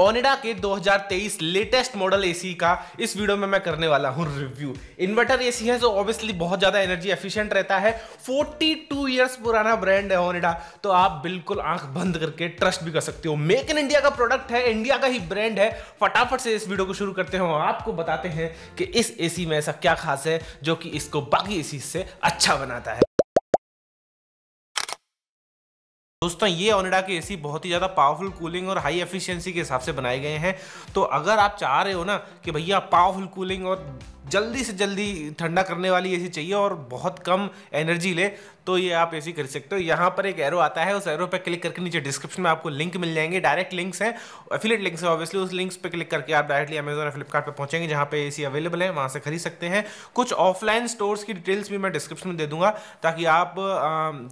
ओनिडा के 2023 latest model AC का इस वीडियो में मैं करने वाला हूं रिव्यू इन्वर्टर एसी है जो ऑब्वियसली बहुत ज़्यादा एनर्जी एफिशिएंट रहता है 42 इयर्स पुराना ब्रांड है ओनिडा तो आप बिल्कुल आंख बंद करके ट्रस्ट भी कर सकते हो मेक इन इंडिया का प्रोडक्ट है इंडिया का ही ब्रांड है फटाफट से इस वीडियो को शुरू करते हैं और आपको बताते हैं कि इस ए में ऐसा क्या खास है जो कि इसको बाकी ए से अच्छा बनाता है दोस्तों ये ओनिडा के एसी बहुत ही ज़्यादा पावरफुल कूलिंग और हाई एफिशिएंसी के हिसाब से बनाए गए हैं तो अगर आप चाह रहे हो ना कि भैया पावरफुल कूलिंग और जल्दी से जल्दी ठंडा करने वाली ए चाहिए और बहुत कम एनर्जी ले तो ये आप ए कर सकते हो यहाँ पर एक एरो आता है उस एरो पर क्लिक करके नीचे डिस्क्रिप्शन में आपको लिंक मिल जाएंगे डायरेक्ट लिंक्स हैं एफिलेट लिंक्स हैं ऑब्वियसली उस लिंक्स पर क्लिक करके आप डायरेक्टली अमेजोन और फ्लिपकार्ट पर पहुंचेंगे जहाँ पे ए अवेलेबल है वहाँ से खरीद सकते हैं कुछ ऑफलाइन स्टोर्स की डिटेल्स भी मैं डिस्क्रिप्शन में दे दूंगा ताकि आप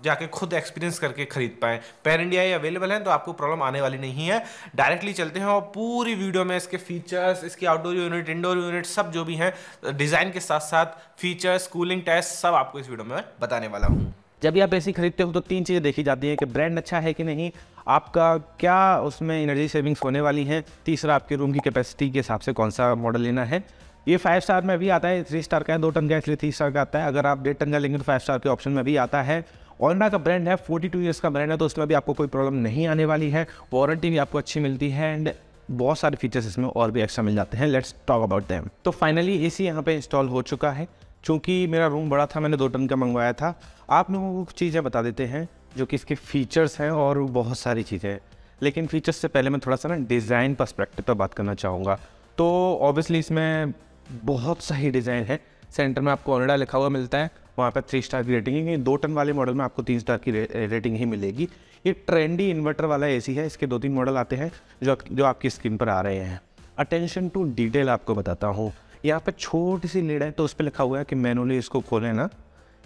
जाके खुद एक्सपीरियंस करके खरीद पाएँ पैन इंडिया ये अवेलेबल है तो आपको प्रॉब्लम आने वाली नहीं है डायरेक्टली चलते हैं और पूरी वीडियो में इसके फीचर्स इसकी आउटडोर यूनिट इंडोर यूनिट सब जो भी हैं डिज़ाइन के साथ साथ फीचर्स कूलिंग टेस्ट सब आपको इस वीडियो में बताने वाला हूँ जब भी आप एसी खरीदते हो तो तीन चीज़ें देखी जाती हैं कि ब्रांड अच्छा है कि नहीं आपका क्या उसमें एनर्जी सेविंग्स होने वाली हैं तीसरा आपके रूम की कैपेसिटी के हिसाब से कौन सा मॉडल लेना है ये फाइव स्टार में भी आता है थ्री स्टार का है दो टन का इसलिए थ्री स्टार का आता है अगर आप डेढ़ टन का लेंगे तो फाइव स्टार के ऑप्शन में भी आता है ऑनरा का ब्रांड है फोर्टी टू ईयर्स का ब्रांड है तो उसमें भी आपको कोई प्रॉब्लम नहीं आने वाली है वारंटी भी आपको अच्छी मिलती है एंड बहुत सारे फीचर्स इसमें और भी एक्स्ट्रा मिल जाते हैं लेट्स टॉक अबाउट दैम तो फाइनली ए सी यहाँ पर इंस्टॉल हो चुका है चूँकि मेरा रूम बड़ा था मैंने दो टन का मंगवाया था आप लोगों को चीज़ें बता देते हैं जो कि इसके फीचर्स हैं और बहुत सारी चीज़ें लेकिन फीचर्स से पहले मैं थोड़ा सा ना डिज़ाइन परस्पेक्टिव पर बात करना चाहूँगा तो ऑब्वियसली इसमें बहुत सही डिज़ाइन है सेंटर में आपको ऑनडा लिखा हुआ मिलता है वहाँ पर थ्री स्टार की रेटिंग है दो टन वाले मॉडल में आपको तीन स्टार की रे, रेटिंग ही मिलेगी ये ट्रेंडी इन्वर्टर वाला एसी है इसके दो तीन मॉडल आते हैं जो जो आपकी स्क्रीन पर आ रहे हैं अटेंशन टू डिटेल आपको बताता हूँ यहाँ पर छोटी सी लीड है तो उस पर लिखा हुआ है कि मैनुअली इसको खोलें ना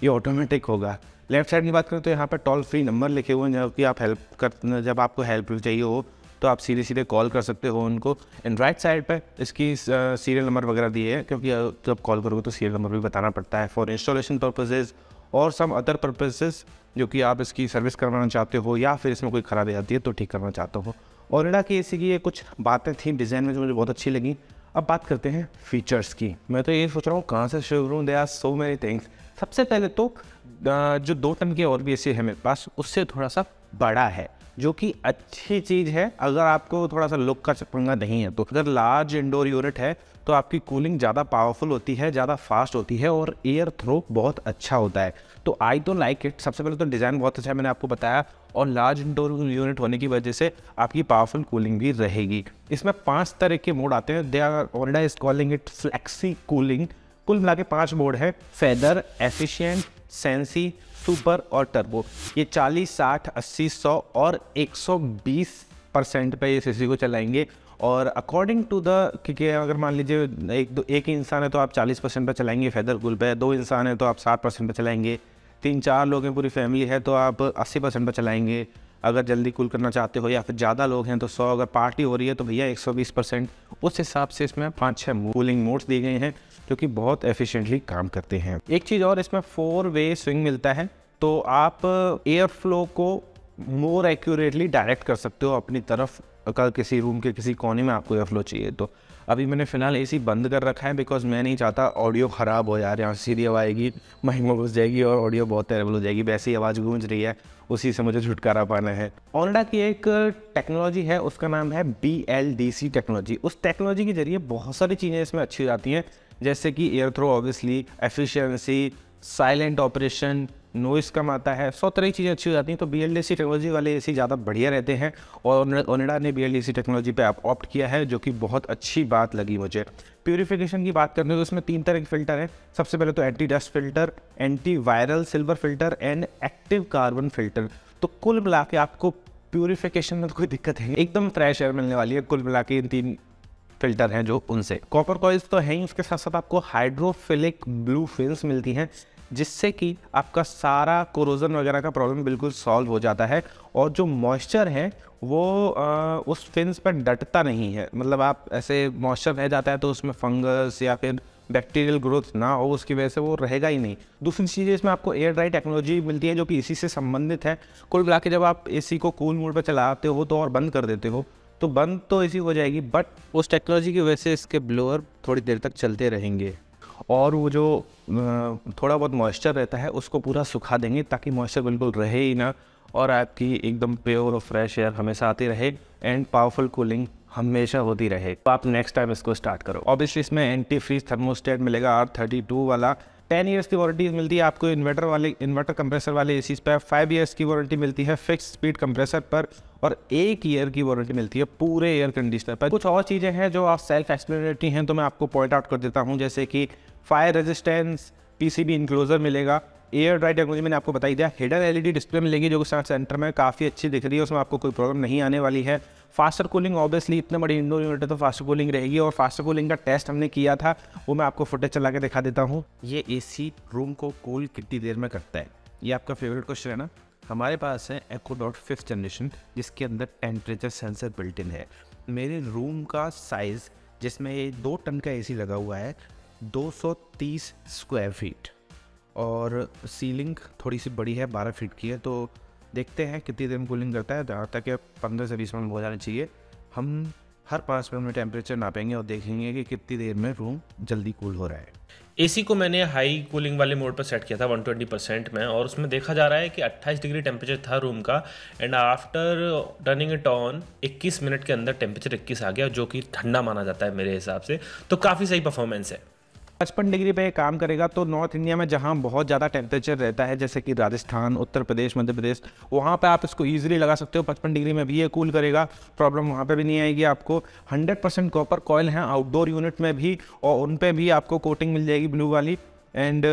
ये ऑटोमेटिक होगा लेफ्ट साइड की बात करें तो यहाँ पर टोल फ्री नंबर लिखे हुए हैं जब कि आप हेल्प कर जब आपको हेल्प चाहिए हो तो आप सीधे सीधे कॉल कर सकते हो उनको एंड राइट साइड पर इसकी सीरियल नंबर वगैरह दिए हैं क्योंकि जब कॉल करोगे तो सीरियल नंबर भी बताना पड़ता है फॉर इंस्टॉलेशन पर्पजेज़ और सम अदर पर्पसेस जो कि आप इसकी सर्विस करवाना चाहते हो या फिर इसमें कोई ख़राबी आती है तो ठीक करना चाहते हो ओरेडा की ऐसी की ये कुछ बातें थी डिज़ाइन में जो मुझे बहुत अच्छी लगी अब बात करते हैं फीचर्स की मैं तो ये सोच रहा हूँ कहाँ से शुरू करूँ they are so many things सबसे पहले तो जो दो टन के और भी ए है मेरे पास उससे थोड़ा सा बड़ा है जो कि अच्छी चीज़ है अगर आपको थोड़ा सा लुक का चपंगा नहीं है तो अगर लार्ज इंडोर यूनिट है तो आपकी कूलिंग ज़्यादा पावरफुल होती है ज़्यादा फास्ट होती है और एयर थ्रो बहुत अच्छा होता है तो आई डोंट लाइक इट सबसे पहले तो डिज़ाइन बहुत अच्छा है मैंने आपको बताया और लार्ज इंडोर यूनिट होने की वजह से आपकी पावरफुल कूलिंग भी रहेगी इसमें पांच तरह के मोड आते हैं they are Onida is calling it flexi cooling कुल मिला के पाँच मोड है फेदर एफिशियंट सेंसी सुपर और टर्बो ये 40 60 80 100 और 120 परसेंट पे ये सी को चलाएंगे और अकॉर्डिंग टू द क्योंकि अगर मान लीजिए एक दो एक इंसान है तो आप 40 परसेंट पर चलाएंगे फैदर गुल पे दो इंसान है तो आप 60 परसेंट पर चलाएंगे तीन चार लोग हैं पूरी फैमिली है तो आप 80 परसेंट पर चलाएंगे अगर जल्दी कुल करना चाहते हो या फिर ज़्यादा लोग हैं तो 100 अगर पार्टी हो रही है तो भैया 120 परसेंट उस हिसाब से इसमें पाँच छः कूलिंग मोड्स दिए गए हैं जो कि बहुत एफिशिएंटली काम करते हैं एक चीज़ और इसमें फोर वे स्विंग मिलता है तो आप एयर फ्लो को मोर एक्यूरेटली डायरेक्ट कर सकते हो अपनी तरफ अगर किसी रूम के किसी कोने में आपको एयर फ्लो चाहिए तो अभी मैंने फ़िलहाल ए बंद कर रखा है बिकॉज मैं नहीं चाहता ऑडियो ख़राब हो यार यहाँ सीधी हवा आएगी महंगा घुस जाएगी और ऑडियो बहुत टेरेबल हो जाएगी वैसी आवाज़ गूंज रही है उसी से मुझे छुटकारा पाना है ऑनडा की एक टेक्नोलॉजी है उसका नाम है B L D C technology उस टेक्नोलॉजी के जरिए बहुत सारी चीज़ें इसमें अच्छी हो जाती हैं जैसे कि air throw obviously efficiency silent operation noise कम आता है सौ तरह की चीज़ें अच्छी हो जाती हैं तो B L D C technology वाले ए सी ज़्यादा बढ़िया रहते हैं और ओनेडा ने B L D C technology पर आप ऑप्ट किया है जो कि बहुत अच्छी बात लगी मुझे प्योरीफिकेशन की बात करते हैं तो इसमें तीन तरह के फिल्टर हैं सबसे पहले तो anti dust filter anti viral silver filter and active carbon filter तो कुल मिला के आपको प्योरीफिकेशन में तो कोई दिक्कत है एकदम फ्रेश एयर मिलने वाली है कुल मिला के इन तीन फिल्टर हैं जो उनसे कॉपर कॉइल्स तो हैं ही उसके साथ साथ आपको हाइड्रोफिलिक ब्लू फिल्स मिलती हैं जिससे कि आपका सारा कोरोजन वगैरह का प्रॉब्लम बिल्कुल सॉल्व हो जाता है और जो मॉइस्चर है वो आ, उस फिन्स पर डटता नहीं है मतलब आप ऐसे मॉइस्चर रह जाता है तो उसमें फंगस या फिर बैक्टीरियल ग्रोथ ना हो उसकी वजह से वो रहेगा ही नहीं दूसरी चीज़ इसमें आपको एयर ड्राई टेक्नोलॉजी मिलती है जो कि इसी से संबंधित है कुल मिला के जब आप ए को कूल मोड पर चलाते हो तो और बंद कर देते हो तो बंद तो ऐसी हो जाएगी बट उस टेक्नोलॉजी की वजह से इसके ब्लोअर थोड़ी देर तक चलते रहेंगे और वो जो थोड़ा बहुत मॉइस्चर रहता है उसको पूरा सुखा देंगे ताकि मॉइस्चर बिल्कुल रहे ही ना और आपकी एकदम प्योर और फ्रेश एयर हमेशा आती रहे एंड पावरफुल कूलिंग हमेशा होती रहे तो आप नेक्स्ट टाइम इसको स्टार्ट करो ऑब्वियसली इसमें एंटी फ्रीज थर्मोस्टेट मिलेगा आर थर्टी टू वाला टेन ईयर्स की वारंटी मिलती है आपको इन्वर्टर वाले इन्वर्टर कंप्रेसर वाले ए पर फाइव ईयर्स की वारंटी मिलती है फिक्स स्पीड कंप्रेसर पर और एक ईयर की वारंटी मिलती है पूरे एयर कंडीशनर पर कुछ और चीज़ें हैं जो आप सेल्फ एक्सप्लेनेटरी हैं तो मैं आपको पॉइंट आउट कर देता हूँ जैसे कि फायर रेजिस्टेंस पीसीबी इनक्लोजर मिलेगा एयर ड्राई टेक्नोलॉजी मैंने आपको बताई दिया हिडन एलईडी डिस्प्ले मिलेगी जो कि सेंटर में काफ़ी अच्छी दिख रही है उसमें आपको कोई प्रॉब्लम नहीं आने वाली है फास्टर कूलिंग ऑब्वियसली इतने बड़ी इंडोर यूनिट है तो फास्टर कूलिंग रहेगी और फास्टर कूलिंग का टेस्ट हमने किया था वो मैं आपको फुटेज चला के दिखा देता हूँ ये ए रूम को कूल कितनी देर में करता है ये आपका फेवरेट क्वेश्चन है ना हमारे पास है एक्ो डॉट फिफ्थ जनरेशन जिसके अंदर टेम्परेचर सेंसर बिल्ट इन है मेरे रूम का साइज़ जिसमें दो टन का एसी लगा हुआ है 230 स्क्वायर फीट और सीलिंग थोड़ी सी बड़ी है 12 फीट की है तो देखते हैं कितनी देर में कूलिंग करता है जहाँ तक पंद्रह से बीस मिनट हो जाना चाहिए हम हर पाँच मिनट में टेम्परेचर नापेंगे और देखेंगे कि कितनी देर में रूम जल्दी कूल हो रहा है एसी को मैंने हाई कूलिंग वाले मोड पर सेट किया था 120 परसेंट में और उसमें देखा जा रहा है कि 28 डिग्री टेम्परेचर था रूम का and after turning it on 21 minute के अंदर टेम्परेचर 21 आ गया जो कि ठंडा माना जाता है मेरे हिसाब से तो काफ़ी सही परफॉर्मेंस है पचपन डिग्री पे काम करेगा तो नॉर्थ इंडिया में जहाँ बहुत ज़्यादा टेम्परेचर रहता है जैसे कि राजस्थान उत्तर प्रदेश मध्य प्रदेश वहाँ पे आप इसको ईजिली लगा सकते हो पचपन डिग्री में भी ये कूल करेगा प्रॉब्लम वहाँ पे भी नहीं आएगी आपको 100 परसेंट कॉपर कॉयल हैं आउटडोर यूनिट में भी और उन पर भी आपको कोटिंग मिल जाएगी ब्लू वाली एंड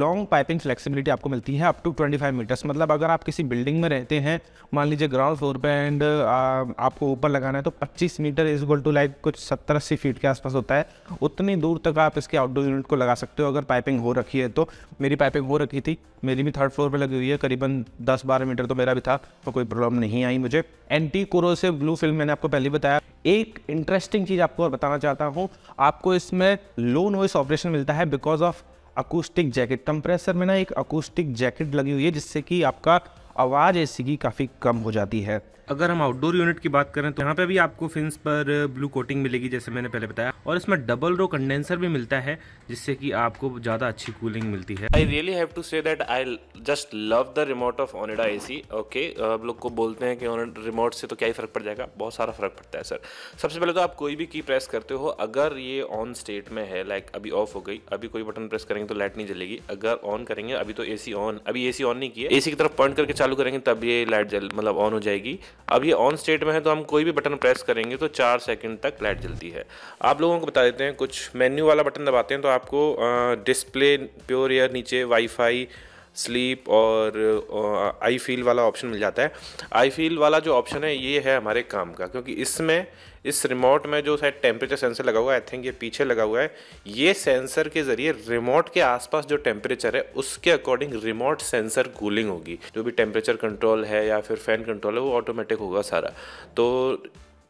लॉन्ग पाइपिंग फ्लेक्सिबिलिटी आपको मिलती है अप टू 25 मीटर्स मतलब अगर आप किसी बिल्डिंग में रहते हैं मान लीजिए ग्राउंड फ्लोर पे एंड uh, आपको ऊपर लगाना है तो 25 meter is equal to like कुछ सत्तर अस्सी फीट के आसपास होता है उतनी दूर तक आप इसके आउटडोर यूनिट को लगा सकते हो अगर पाइपिंग हो रखी है तो मेरी पाइपिंग हो रखी थी मेरी भी थर्ड फ्लोर पर लगी हुई है करीबन दस बारह मीटर तो मेरा भी था तो कोई प्रॉब्लम नहीं आई मुझे एंटी कोरोसिव ब्लू फिल्म मैंने आपको पहले बताया एक इंटरेस्टिंग चीज़ आपको और बताना चाहता हूँ आपको इसमें लो नॉइस ऑपरेशन मिलता है because of acoustic jacket compressor में ना एक अकूस्टिक जैकेट लगी हुई है जिससे कि आपका आवाज़ ऐसी की काफ़ी कम हो जाती है अगर हम आउटडोर यूनिट की बात करें तो यहाँ पे भी आपको फिंस पर ब्लू कोटिंग मिलेगी जैसे मैंने पहले बताया और इसमें डबल रो कंडेंसर भी मिलता है जिससे कि आपको ज़्यादा अच्छी कूलिंग मिलती है I really have to say that I just love the remote of Onida A C okay आप लोग को बोलते हैं कि रिमोट से तो क्या ही फ़र्क पड़ जाएगा बहुत सारा फ़र्क पड़ता है सर सबसे पहले तो आप कोई भी की प्रेस करते हो अगर ये ऑन स्टेट में है लाइक अभी ऑफ हो गई अभी कोई बटन प्रेस करेंगे तो लाइट नहीं जलेगी अगर ऑन करेंगे अभी तो ए सी ऑन अभी ए सी ऑन नहीं किया ए की तरफ पॉइंट करके चालू करेंगे तब ये लाइट जल मतलब ऑन हो जाएगी अब ये ऑन स्टेट में है तो हम कोई भी बटन प्रेस करेंगे तो चार सेकंड तक लाइट जलती है आप लोगों को बता देते हैं कुछ मेन्यू वाला बटन दबाते हैं तो आपको डिस्प्ले प्योर एयर नीचे वाईफाई स्लीप और आई uh, फील वाला ऑप्शन मिल जाता है आई फील वाला जो ऑप्शन है ये है हमारे काम का क्योंकि इसमें इस रिमोट में जो शायद टेम्परेचर सेंसर लगा हुआ है आई थिंक ये पीछे लगा हुआ है ये सेंसर के ज़रिए रिमोट के आसपास जो टेम्परेचर है उसके अकॉर्डिंग रिमोट सेंसर कूलिंग होगी जो भी टेम्परेचर कंट्रोल है या फिर फैन कंट्रोल है वो ऑटोमेटिक होगा सारा तो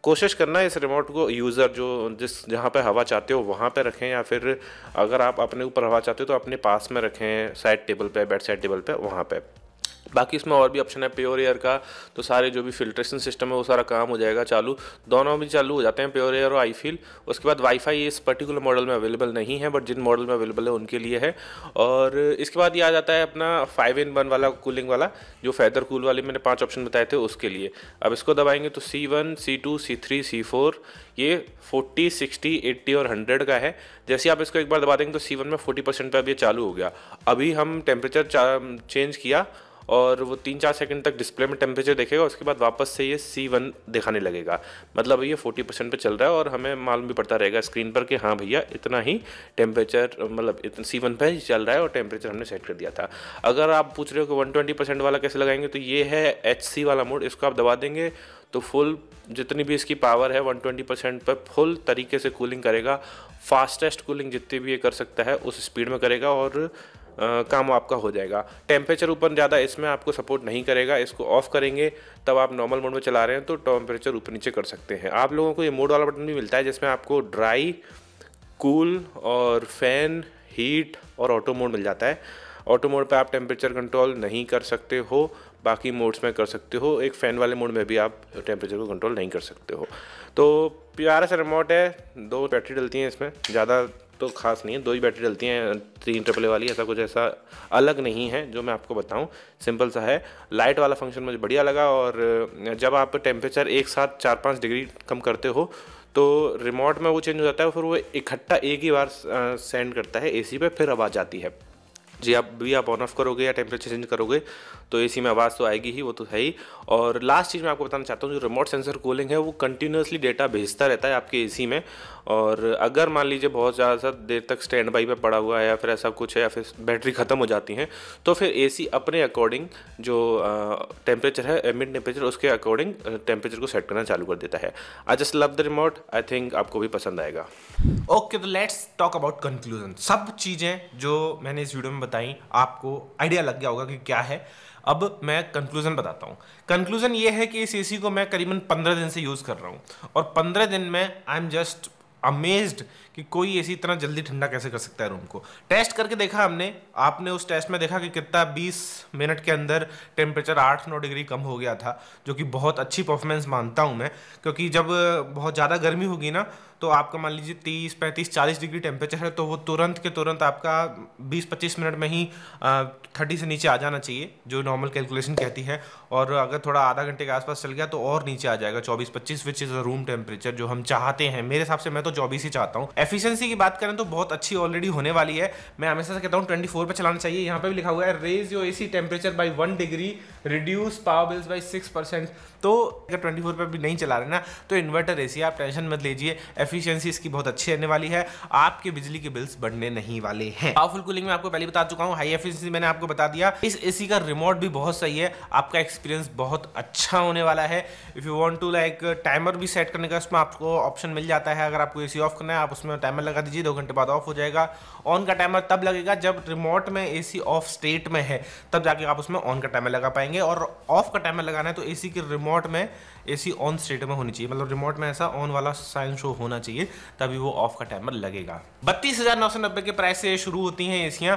कोशिश करना इस रिमोट को यूज़र जो जिस जहाँ पे हवा चाहते हो वहाँ पे रखें या फिर अगर आप अपने ऊपर हवा चाहते हो तो अपने पास में रखें साइड टेबल पे बेड साइड टेबल पे वहाँ पे बाकी इसमें और भी ऑप्शन है प्योर एयर का तो सारे जो भी फिल्ट्रेशन सिस्टम है वो सारा काम हो जाएगा चालू दोनों भी चालू हो जाते हैं प्योर एयर और आई फील उसके बाद वाईफाई इस पर्टिकुलर मॉडल में अवेलेबल नहीं है बट जिन मॉडल में अवेलेबल है उनके लिए है और इसके बाद ये आ जाता है अपना फाइव इन वन वाला कूलिंग वाला जो फैदर कूल वाले मैंने पाँच ऑप्शन बताए थे उसके लिए अब इसको दबाएंगे तो C one C two C three C four ये फोर्टी सिक्सटी एट्टी और हंड्रेड का है जैसे आप इसको एक बार दबा देंगे तो सी वन में फोर्टी परसेंट पर अब ये चालू हो गया अभी हम टेम्परेचर चेंज किया और वो तीन चार सेकंड तक डिस्प्ले में टेम्परेचर देखेगा उसके बाद वापस से ये सी वन दिखाने लगेगा मतलब ये फोर्टी परसेंट पर चल रहा है और हमें मालूम भी पड़ता रहेगा स्क्रीन पर कि हाँ भैया इतना ही टेम्परेचर मतलब इतना सी वन पर ही चल रहा है और टेम्परेचर हमने सेट कर दिया था अगर आप पूछ रहे हो कि वन ट्वेंटी परसेंट वाला कैसे लगाएंगे तो ये है एच सी वाला मोड इसको आप दबा देंगे तो फुल जितनी भी इसकी पावर है 120 परसेंट पर फुल तरीके से कूलिंग करेगा फास्टेस्ट कूलिंग जितनी भी ये कर सकता है उस स्पीड में करेगा और काम आपका हो जाएगा टेम्परेचर ऊपर ज़्यादा इसमें आपको सपोर्ट नहीं करेगा इसको ऑफ करेंगे तब आप नॉर्मल मोड में चला रहे हैं तो टेम्परेचर ऊपर नीचे कर सकते हैं आप लोगों को ये मोड वाला बटन भी मिलता है जिसमें आपको ड्राई कूल और फैन हीट और ऑटो मोड मिल जाता है ऑटो मोड पर आप टेम्परेचर कंट्रोल नहीं कर सकते हो बाकी मोड्स में कर सकते हो एक फ़ैन वाले मोड में भी आप टेम्परेचर को कंट्रोल नहीं कर सकते हो तो प्यारा सा रिमोट है दो बैटरी डलती हैं इसमें ज़्यादा तो खास नहीं है दो ही बैटरी डलती हैं तीन ट्रिपल वाली ऐसा कुछ ऐसा अलग नहीं है जो मैं आपको बताऊं सिंपल सा है लाइट वाला फंक्शन मुझे बढ़िया लगा और जब आप टेम्परेचर एक साथ चार पाँच डिग्री कम करते हो तो रिमोट में वो चेंज हो जाता है फिर वो इकट्ठा एक ही बार सेंड करता है एसी पे फिर आवाज़ आती है जी आप भी आप ऑन ऑफ करोगे या टेम्परेचर चेंज करोगे तो एसी में आवाज़ तो आएगी ही वो तो है ही और लास्ट चीज़ मैं आपको बताना चाहता हूँ जो रिमोट सेंसर कूलिंग है वो कंटिन्यूसली डेटा भेजता रहता है आपके एसी में और अगर मान लीजिए बहुत ज़्यादा देर तक स्टैंड बाई पर पड़ा हुआ है या फिर ऐसा कुछ है या फिर बैटरी ख़त्म हो जाती है तो फिर ए अपने अकॉर्डिंग जो टेम्परेचर है मिड टेम्परेचर उसके अकॉर्डिंग टेम्परेचर को सेट करना चालू कर देता है I just love the remote I think आपको भी पसंद आएगा ओके तो लेट्स टॉक अबाउट कंक्लूजन सब चीज़ें जो मैंने इस वीडियो में बताई बताई आपको आइडिया लग गया होगा कि क्या है अब मैं कंक्लूजन बताता हूँ कंक्लूजन ये है कि इस एसी को मैं करीबन पंद्रह दिन से यूज़ कर रहा हूँ और पंद्रह दिन में आई एम जस्ट अमेज्ड कि कोई ऐसी इतना जल्दी ठंडा कैसे कर सकता है रूम को टेस्ट करके देखा हमने आपने उस टेस्ट में देखा कि कितना 20 मिनट के अंदर टेम्परेचर 8 नौ डिग्री कम हो गया था जो कि बहुत अच्छी परफॉर्मेंस मानता हूँ मैं क्योंकि जब बहुत ज़्यादा गर्मी होगी ना तो आपका मान लीजिए तीस पैंतीस चालीस डिग्री टेम्परेचर है तो वो तुरंत के तुरंत आपका बीस पच्चीस मिनट में ही थर्टी से नीचे आ जाना चाहिए जो नॉर्मल कैलकुलेशन कहती है और अगर थोड़ा आधा घंटे के आसपास चल गया तो और नीचे आ जाएगा चौबीस पच्चीस which is a room temperature जो हम चाहते हैं मेरे हिसाब से मैं तो चौबीस ही चाहता हूँ एफिशियंसी की बात करें तो बहुत अच्छी ऑलरेडी होने वाली है मैं हमेशा से कहता हूँ ट्वेंटी फोर पर चलाना चाहिए यहाँ पर भी लिखा हुआ है raise your AC temperature by one degree reduce power bills by six percent तो अगर ट्वेंटी फोर पर भी नहीं चला रहे ना तो इन्वर्टर ए आप टेंशन मत लीजिए एफिशिएंसी इसकी बहुत अच्छी रहने वाली है आपके बिजली के बिल्स बढ़ने नहीं वाले हैं पावरफुल कूलिंग में आपको पहले बता चुका हूँ हाई एफिशियंसी मैंने आपको बता दिया इस एसी का रिमोट भी बहुत सही है आपका एक्सपीरियंस बहुत अच्छा होने वाला है if you want to like timer भी सेट करने का उसमें आपको ऑप्शन मिल जाता है अगर आपको ए ऑफ करना है आप उसमें टाइमर लगा दीजिए दो घंटे बाद ऑफ हो जाएगा ऑन का टाइमर तब लगेगा जब रिमोट में ए ऑफ स्टेट में है तब जाके आप उसमें ऑन का टाइमर लगा पाएंगे और ऑफ का टाइमर लगाना है तो ए के रिमोट रिमोट में एसी ऑन स्टेट में होनी चाहिए मतलब रिमोट में ऐसा ऑन वाला साइन शो होना चाहिए तभी वो ऑफ का टाइमर लगेगा बत्तीस हज़ार नौ सौ नब्बे के प्राइस से शुरू होती हैं एसियाँ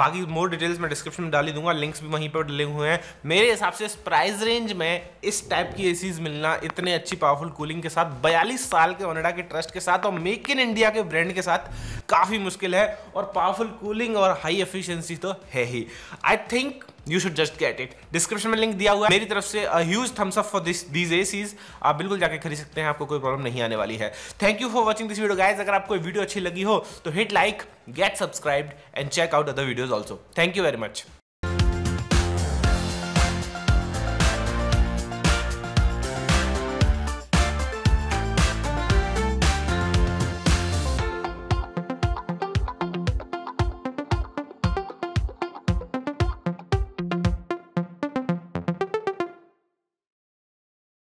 बाकी मोर डिटेल्स मैं डिस्क्रिप्शन में डाली दूंगा लिंक्स भी वहीं पर डले हुए हैं मेरे हिसाब से इस प्राइस रेंज में इस टाइप की एसीज मिलना इतने अच्छी पावरफुल कूलिंग के साथ बयालीस साल के ओनेडा के ट्रस्ट के साथ और मेक इन इंडिया के ब्रांड के साथ काफ़ी मुश्किल है और पावरफुल कूलिंग और हाई एफिशियंसी तो है ही I think you should just get it description में लिंक दिया हुआ है मेरी तरफ से huge thumbs up for this these ACs आप बिल्कुल जाके खरीद सकते हैं आपको कोई प्रॉब्लम नहीं आने वाली है thank you for watching this video guys अगर आपको वीडियो अच्छी लगी हो तो hit like get subscribe and check out other videos also thank you very much